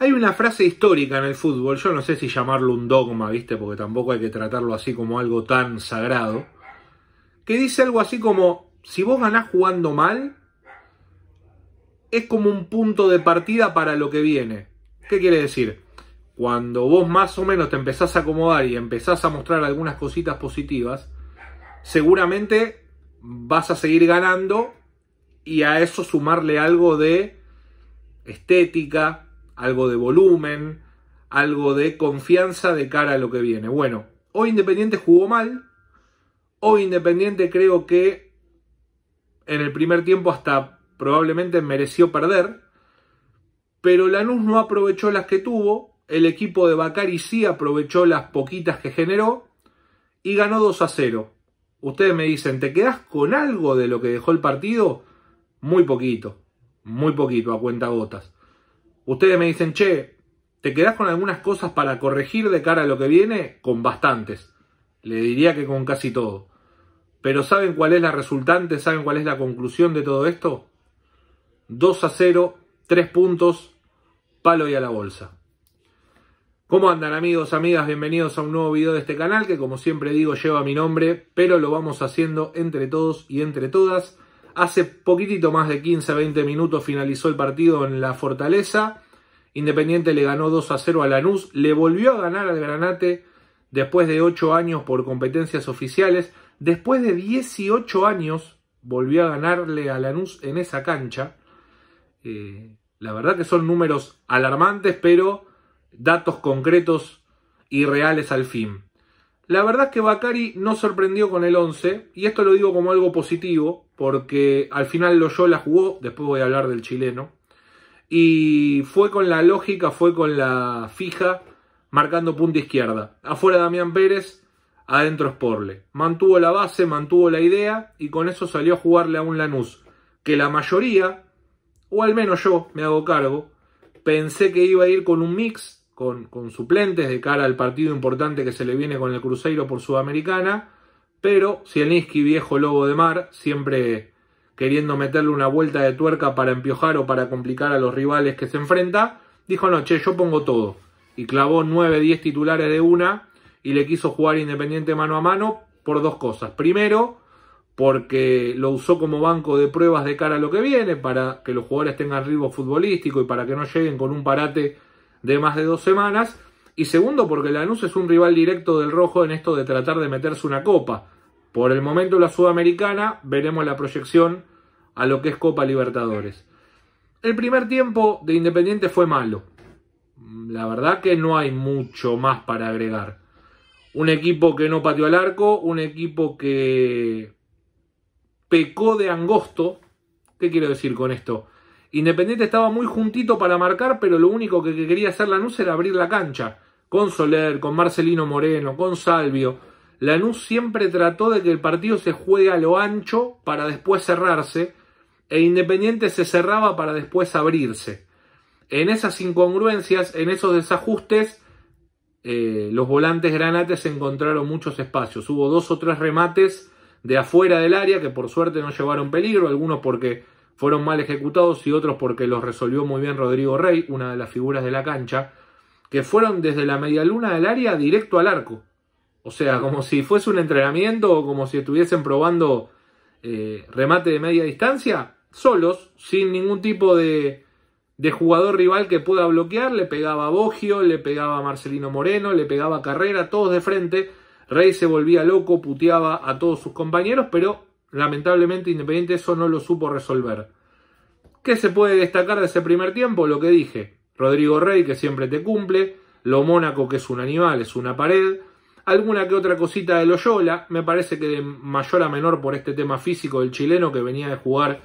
Hay una frase histórica en el fútbol, yo no sé si llamarlo un dogma, ¿viste? Porque tampoco hay que tratarlo así como algo tan sagrado, que dice algo así como, si vos ganás jugando mal, es como un punto de partida para lo que viene. ¿Qué quiere decir? Cuando vos más o menos te empezás a acomodar y empezás a mostrar algunas cositas positivas, seguramente vas a seguir ganando y a eso sumarle algo de estética, algo de volumen, algo de confianza de cara a lo que viene. Bueno, hoy Independiente jugó mal. Hoy Independiente creo que en el primer tiempo hasta probablemente mereció perder. Pero Lanús no aprovechó las que tuvo. El equipo de Bacari sí aprovechó las poquitas que generó. Y ganó 2 a 0. Ustedes me dicen, ¿te quedás con algo de lo que dejó el partido? Muy poquito. Muy poquito, a cuenta gotas. Ustedes me dicen, che, ¿te quedás con algunas cosas para corregir de cara a lo que viene? Con bastantes. Le diría que con casi todo. Pero ¿saben cuál es la resultante? ¿Saben cuál es la conclusión de todo esto? 2 a 0, 3 puntos, palo y a la bolsa. ¿Cómo andan amigos, amigas? Bienvenidos a un nuevo video de este canal que como siempre digo lleva mi nombre, pero lo vamos haciendo entre todos y entre todas. Hace poquitito más de 15-20 minutos finalizó el partido en la Fortaleza. Independiente le ganó 2 a 0 a Lanús. Le volvió a ganar al Granate después de 8 años por competencias oficiales. Después de 18 años volvió a ganarle a Lanús en esa cancha. Eh, la verdad que son números alarmantes, pero datos concretos y reales al fin. La verdad es que Bakari no sorprendió con el 11, y esto lo digo como algo positivo, porque al final lo la jugó, después voy a hablar del chileno, y fue con la lógica, fue con la fija, marcando punta izquierda. Afuera Damián Pérez, adentro Sporle. Mantuvo la base, mantuvo la idea, y con eso salió a jugarle a un Lanús, que la mayoría, o al menos yo me hago cargo, pensé que iba a ir con un mix con, suplentes de cara al partido importante que se le viene con el Cruzeiro por Sudamericana. Pero si el Niski viejo lobo de mar, siempre queriendo meterle una vuelta de tuerca para empiojar o para complicar a los rivales que se enfrenta, dijo, no, che, yo pongo todo. Y clavó 9, 10 titulares de una y le quiso jugar Independiente mano a mano por dos cosas. Primero, porque lo usó como banco de pruebas de cara a lo que viene, para que los jugadores tengan ritmo futbolístico y para que no lleguen con un parate de más de dos semanas. Y segundo, porque Lanús es un rival directo del Rojo en esto de tratar de meterse una copa. Por el momento la Sudamericana, veremos la proyección a lo que es Copa Libertadores. El primer tiempo de Independiente fue malo. La verdad que no hay mucho más para agregar. Un equipo que no pateó al arco, un equipo que pecó de angosto. ¿Qué quiero decir con esto? Independiente estaba muy juntito para marcar, pero lo único que quería hacer Lanús era abrir la cancha. Con Soler, con Marcelino Moreno, con Salvio. Lanús siempre trató de que el partido se juegue a lo ancho para después cerrarse, e Independiente se cerraba para después abrirse. En esas incongruencias, en esos desajustes, eh, los volantes granates encontraron muchos espacios. Hubo dos o tres remates de afuera del área que por suerte no llevaron peligro, algunos porque fueron mal ejecutados y otros porque los resolvió muy bien Rodrigo Rey, una de las figuras de la cancha, que fueron desde la media luna del área directo al arco. O sea, como si fuese un entrenamiento o como si estuviesen probando eh, remate de media distancia, solos, sin ningún tipo de, jugador rival que pueda bloquear. Le pegaba a Boggio, le pegaba a Marcelino Moreno, le pegaba Carrera, todos de frente. Rey se volvía loco, puteaba a todos sus compañeros, pero Lamentablemente Independiente eso no lo supo resolver. ¿Qué se puede destacar de ese primer tiempo? Lo que dije. Rodrigo Rey, que siempre te cumple. Lo Mónaco, que es un animal, es una pared. Alguna que otra cosita de Loyola. Me parece que de mayor a menor por este tema físico del chileno que venía de jugar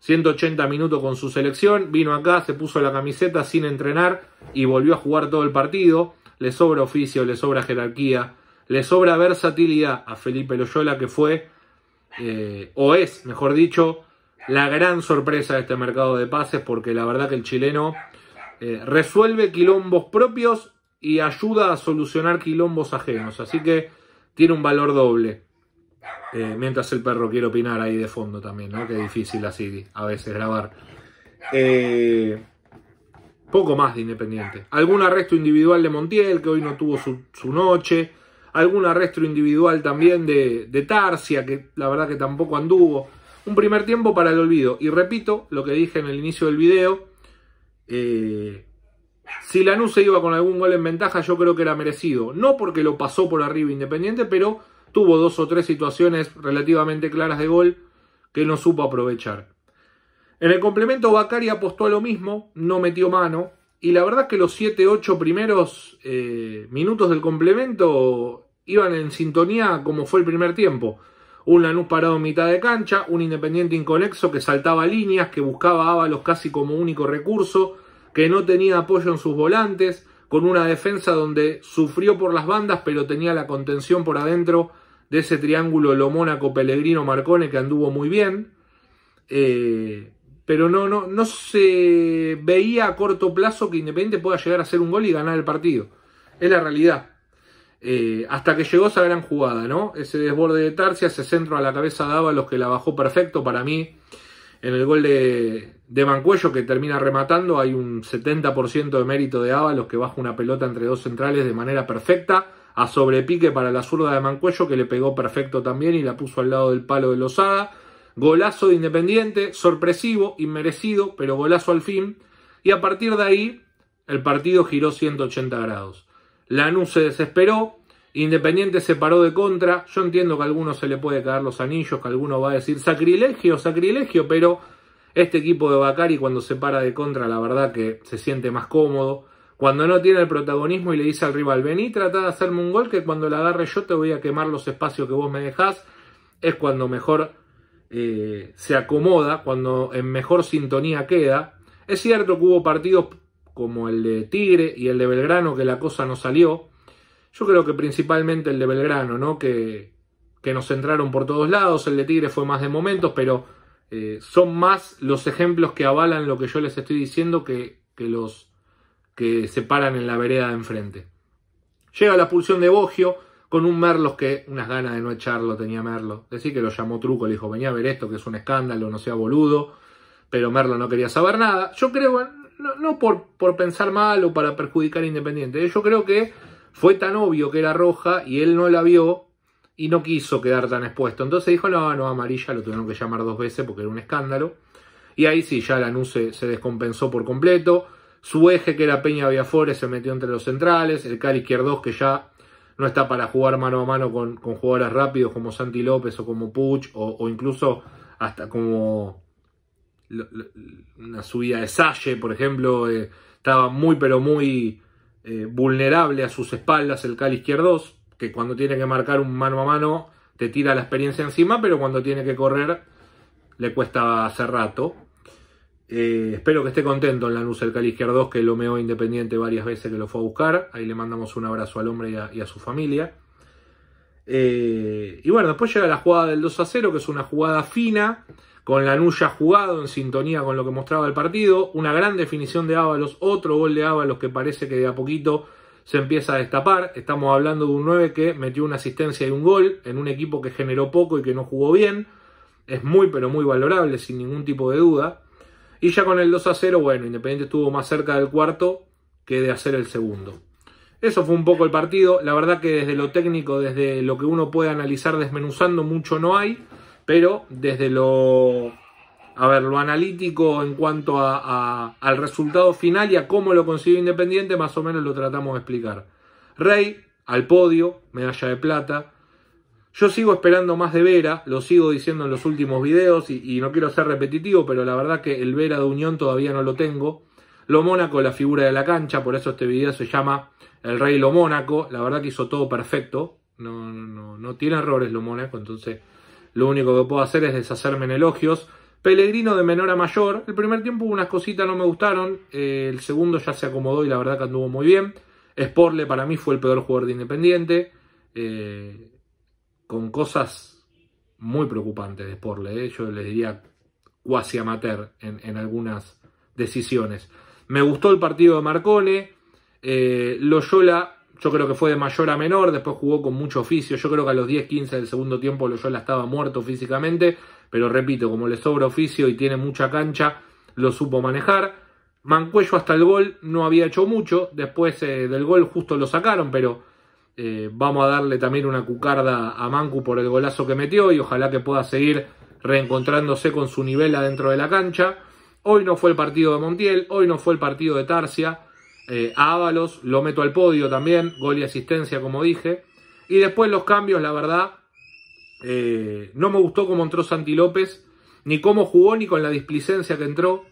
180 minutos con su selección. Vino acá, se puso la camiseta sin entrenar y volvió a jugar todo el partido. Le sobra oficio, le sobra jerarquía, le sobra versatilidad a Felipe Loyola, que fue eh, o es, mejor dicho, la gran sorpresa de este mercado de pases, porque la verdad que el chileno eh, resuelve quilombos propios y ayuda a solucionar quilombos ajenos, así que tiene un valor doble. Eh, mientras el perro quiere opinar ahí de fondo también, ¿no? Que difícil así a veces grabar. poco más de Independiente. Algún arresto individual de Montiel, que hoy no tuvo su noche algún arresto individual también de, de Tarsia, que la verdad que tampoco anduvo. Un primer tiempo para el olvido. Y repito lo que dije en el inicio del video. Eh, si Lanús se iba con algún gol en ventaja, yo creo que era merecido. No porque lo pasó por arriba Independiente, pero tuvo dos o tres situaciones relativamente claras de gol que no supo aprovechar. En el complemento, Bacari apostó a lo mismo, no metió mano. Y la verdad que los 7-8 primeros eh, minutos del complemento iban en sintonía como fue el primer tiempo. Un Lanús parado en mitad de cancha, un Independiente inconexo que saltaba líneas, que buscaba a Ábalos casi como único recurso, que no tenía apoyo en sus volantes, con una defensa donde sufrió por las bandas pero tenía la contención por adentro de ese triángulo Lomónaco, Pellegrino, Marcone que anduvo muy bien. Eh, pero no, no, no se veía a corto plazo que Independiente pueda llegar a hacer un gol y ganar el partido. Es la realidad. Eh, hasta que llegó esa gran jugada, ¿no? Ese desborde de Tarcia, ese centro a la cabeza de Ábalos que la bajó perfecto para mí. En el gol de, de Mancuello que termina rematando hay un 70% de mérito de Ábalos que baja una pelota entre dos centrales de manera perfecta a sobrepique para la zurda de Mancuello que le pegó perfecto también y la puso al lado del palo de Lozada. Golazo de Independiente, sorpresivo, inmerecido, pero golazo al fin. Y a partir de ahí el partido giró 180 grados. Lanús se desesperó, Independiente se paró de contra, yo entiendo que a alguno se le puede caer los anillos, que alguno va a decir sacrilegio, sacrilegio, pero este equipo de Bacari cuando se para de contra la verdad que se siente más cómodo, cuando no tiene el protagonismo y le dice al rival, vení, trata de hacerme un gol que cuando la agarre yo te voy a quemar los espacios que vos me dejás, es cuando mejor eh, se acomoda, cuando en mejor sintonía queda. Es cierto que hubo partidos como el de Tigre y el de Belgrano, que la cosa no salió. Yo creo que principalmente el de Belgrano, ¿no? Que, nos entraron por todos lados, el de Tigre fue más de momentos, pero eh, son más los ejemplos que avalan lo que yo les estoy diciendo que, que los que se paran en la vereda de enfrente. Llega la pulsión de Bogio con un Merlos que unas ganas de no echarlo tenía Merlo. Decir que lo llamó truco, le dijo, venía a ver esto, que es un escándalo, no sea boludo. Pero Merlo no quería saber nada. Yo creo, no, por, por pensar mal o para perjudicar a Independiente. Yo creo que fue tan obvio que era roja y él no la vio y no quiso quedar tan expuesto. Entonces dijo, no, no, amarilla, lo tuvieron que llamar dos veces porque era un escándalo. Y ahí sí, ya la se, se descompensó por completo. Su eje, que era Peña Viafores, se metió entre los centrales. El Cali Izquierdos, que ya no está para jugar mano a mano con, jugadores rápidos como Santi López o como Puch o incluso hasta como una subida de Salle, por ejemplo, eh, estaba muy pero muy eh, vulnerable a sus espaldas el Cali Izquierdos, que cuando tiene que marcar un mano a mano te tira la experiencia encima, pero cuando tiene que correr le cuesta hace rato. Eh, espero que esté contento en la luz el Cali Izquierdos, que lo meó independiente varias veces que lo fue a buscar. Ahí le mandamos un abrazo al hombre y a su familia. Eh, y bueno, después llega la jugada del 2 a 0, que es una jugada fina, con la ya jugado en sintonía con lo que mostraba el partido. Una gran definición de Ábalos, otro gol de Ábalos que parece que de a poquito se empieza a destapar. Estamos hablando de un 9 que metió una asistencia y un gol en un equipo que generó poco y que no jugó bien. Es muy, pero muy valorable, sin ningún tipo de duda. Y ya con el 2 a 0, bueno, Independiente estuvo más cerca del cuarto que de hacer el segundo. Eso fue un poco el partido. La verdad que desde lo técnico, desde lo que uno puede analizar desmenuzando, mucho no hay. Pero desde lo, a ver, lo analítico en cuanto al resultado final y a cómo lo consiguió Independiente, más o menos lo tratamos de explicar. Rey al podio, medalla de plata. Yo sigo esperando más de Vera, lo sigo diciendo en los últimos videos y, y no quiero ser repetitivo, pero la verdad que el Vera de Unión todavía no lo tengo. Lo Mónaco, la figura de la cancha, por eso este video se llama el Rey Lo Mónaco, la verdad que hizo todo perfecto, no, tiene errores Lo Mónaco, entonces lo único que puedo hacer es deshacerme en elogios. Pellegrino de menor a mayor, el primer tiempo unas cositas no me gustaron, eh, el segundo ya se acomodó y la verdad que anduvo muy bien. Sporle para mí fue el peor jugador de Independiente, eh, con cosas muy preocupantes de Sporle, eh. yo les diría cuasi amateur en, en algunas decisiones. Me gustó el partido de Marcone, eh, Loyola, yo creo que fue de mayor a menor, después jugó con mucho oficio. Yo creo que a los 10-15 del segundo tiempo Loyola estaba muerto físicamente, pero repito, como le sobra oficio y tiene mucha cancha, lo supo manejar. Mancuello hasta el gol no había hecho mucho, después eh, del gol justo lo sacaron, pero eh, vamos a darle también una cucarda a Mancu por el golazo que metió y ojalá que pueda seguir reencontrándose con su nivel adentro de la cancha. Hoy no fue el partido de Montiel, hoy no fue el partido de Tarsia eh, Ábalos lo meto al podio también, gol y asistencia, como dije. Y después los cambios, la verdad, eh, no me gustó cómo entró Santi López, ni cómo jugó, ni con la displicencia que entró.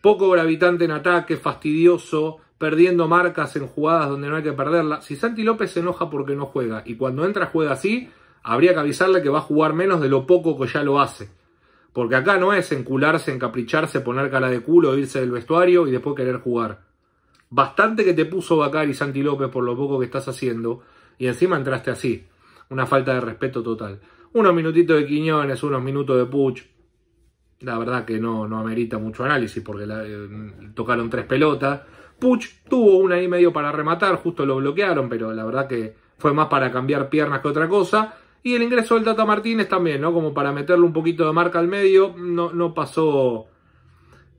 Poco gravitante en ataque, fastidioso, perdiendo marcas en jugadas donde no hay que perderla. Si Santi López se enoja porque no juega y cuando entra juega así, habría que avisarle que va a jugar menos de lo poco que ya lo hace. Porque acá no es encularse, encapricharse, poner cara de culo, irse del vestuario y después querer jugar. Bastante que te puso Bacari Santi López por lo poco que estás haciendo. Y encima entraste así. Una falta de respeto total. Unos minutitos de Quiñones, unos minutos de Puch. La verdad que no, no amerita mucho análisis porque eh, tocaron tres pelotas. Puch tuvo una y medio para rematar, justo lo bloquearon, pero la verdad que fue más para cambiar piernas que otra cosa. Y el ingreso del Tata Martínez también, ¿no? Como para meterle un poquito de marca al medio, no, no pasó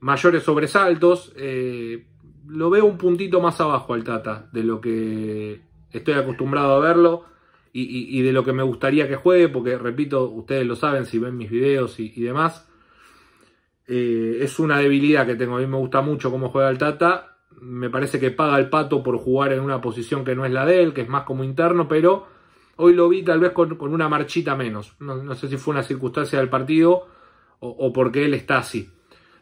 mayores sobresaltos. Eh, lo veo un puntito más abajo al Tata de lo que estoy acostumbrado a verlo y, de lo que me gustaría que juegue, porque repito, ustedes lo saben si ven mis videos y, demás. Eh, es una debilidad que tengo, a mí me gusta mucho cómo juega el Tata. Me parece que paga el pato por jugar en una posición que no es la de él, que es más como interno, pero hoy lo vi tal vez con, una marchita menos. No, sé si fue una circunstancia del partido o porque él está así.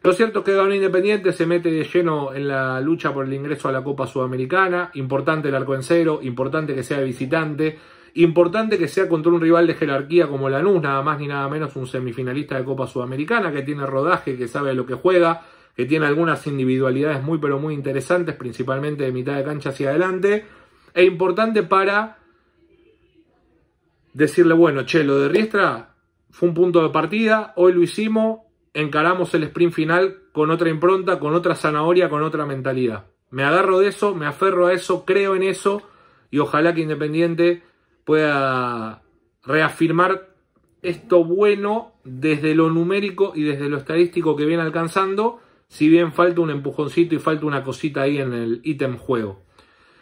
Lo cierto es que ganó Independiente se mete de lleno en la lucha por el ingreso a la Copa Sudamericana. Importante el arco en cero, importante que sea visitante, importante que sea contra un rival de jerarquía como Lanús, nada más ni nada menos un semifinalista de Copa Sudamericana que tiene rodaje, que sabe lo que juega, que tiene algunas individualidades muy pero muy interesantes, principalmente de mitad de cancha hacia adelante. E importante para decirle, bueno, che, lo de Riestra fue un punto de partida, hoy lo hicimos, encaramos el sprint final con otra impronta, con otra zanahoria, con otra mentalidad. Me agarro de eso, me aferro a eso, creo en eso y ojalá que Independiente pueda reafirmar esto bueno desde lo numérico y desde lo estadístico que viene alcanzando, si bien falta un empujoncito y falta una cosita ahí en el ítem juego.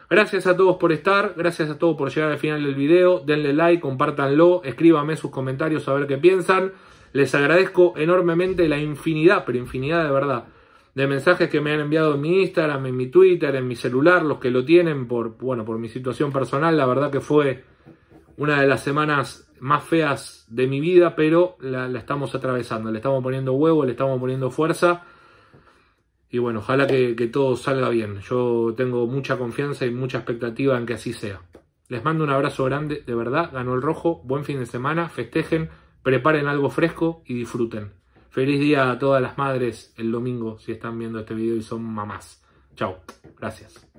Gracias a todos por estar, gracias a todos por llegar al final del video, denle like, compártanlo, escríbanme sus comentarios a ver qué piensan. Les agradezco enormemente la infinidad, pero infinidad de verdad, de mensajes que me han enviado en mi Instagram, en mi Twitter, en mi celular, los que lo tienen por, bueno, por mi situación personal. La verdad que fue una de las semanas más feas de mi vida, pero la, estamos atravesando, le estamos poniendo huevo, le estamos poniendo fuerza. Y bueno, ojalá que todo salga bien. Yo tengo mucha confianza y mucha expectativa en que así sea. Les mando un abrazo grande, de verdad, ganó el rojo, buen fin de semana, festejen preparen algo fresco y disfruten. Feliz día a todas las madres el domingo si están viendo este video y son mamás. Chao, gracias.